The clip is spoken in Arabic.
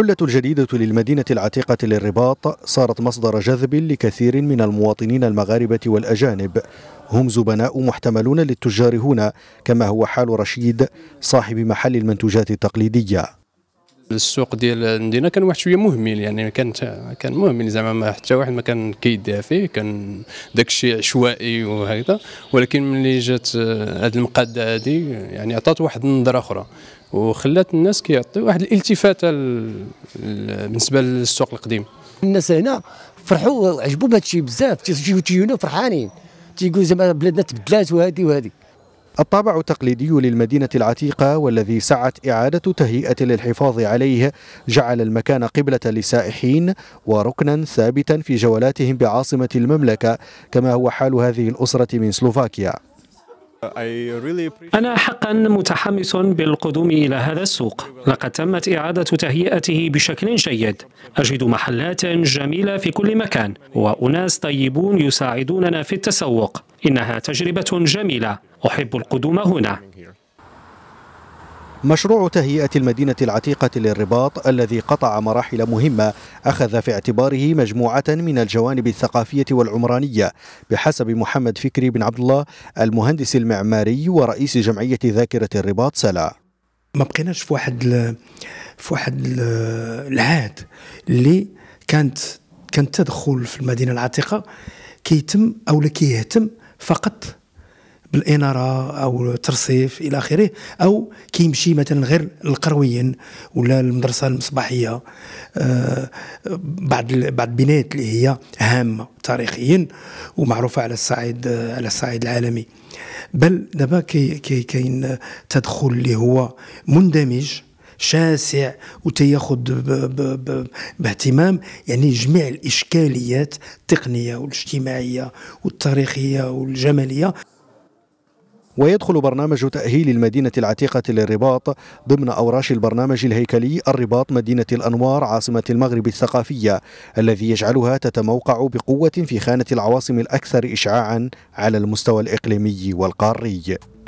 الحلة الجديدة للمدينة العتيقة للرباط صارت مصدر جذب لكثير من المواطنين المغاربة والأجانب هم زبناء محتملون للتجار هنا كما هو حال رشيد صاحب محل المنتوجات التقليدية السوق ديال المدينه كان واحد شويه مهمل يعني كان كان مهمل زعما حتى واحد ما كان كيدعى فيه كان داك الشيء عشوائي وهكذا ولكن ملي جات هذه آه، المقاده هذه يعني عطات واحد النظره اخرى وخلات الناس كيعطيو واحد الالتفاته بالنسبه للسوق القديم الناس هنا فرحوا وعجبوا بهذا الشيء بزاف تيجيو تيجيونا فرحانين تيقولوا زعما بلادنا تبدلات وهذه وهذه الطابع التقليدي للمدينة العتيقة والذي سعت إعادة تهيئة للحفاظ عليه جعل المكان قبلة للسائحين وركنا ثابتا في جولاتهم بعاصمة المملكة كما هو حال هذه الأسرة من سلوفاكيا أنا حقا متحمس بالقدوم إلى هذا السوق لقد تمت إعادة تهيئته بشكل جيد أجد محلات جميلة في كل مكان وأناس طيبون يساعدوننا في التسوق إنها تجربة جميلة أحب القدوم هنا مشروع تهيئة المدينة العتيقة للرباط الذي قطع مراحل مهمة أخذ في اعتباره مجموعة من الجوانب الثقافية والعمرانية بحسب محمد فكري بن عبد الله المهندس المعماري ورئيس جمعية ذاكرة الرباط سلا ما بقيناش في واحد في واحد العهد اللي كانت كان التدخل في المدينة العتيقة كيتم أو كيهتم فقط بالاناره او الترصيف الى اخره او كيمشي مثلا غير القرويين ولا المدرسه المصباحيه آه بعض بعض البنايات اللي هي هامه تاريخيا ومعروفه على الصعيد آه، على الصعيد العالمي بل دابا كاين كي كي تدخل اللي هو مندمج شاسع وتياخذ باهتمام يعني جميع الاشكاليات التقنيه والاجتماعيه والتاريخيه والجماليه ويدخل برنامج تأهيل المدينة العتيقة للرباط ضمن أوراش البرنامج الهيكلي الرباط مدينة الأنوار عاصمة المغرب الثقافية الذي يجعلها تتموقع بقوة في خانة العواصم الأكثر إشعاعا على المستوى الإقليمي والقاري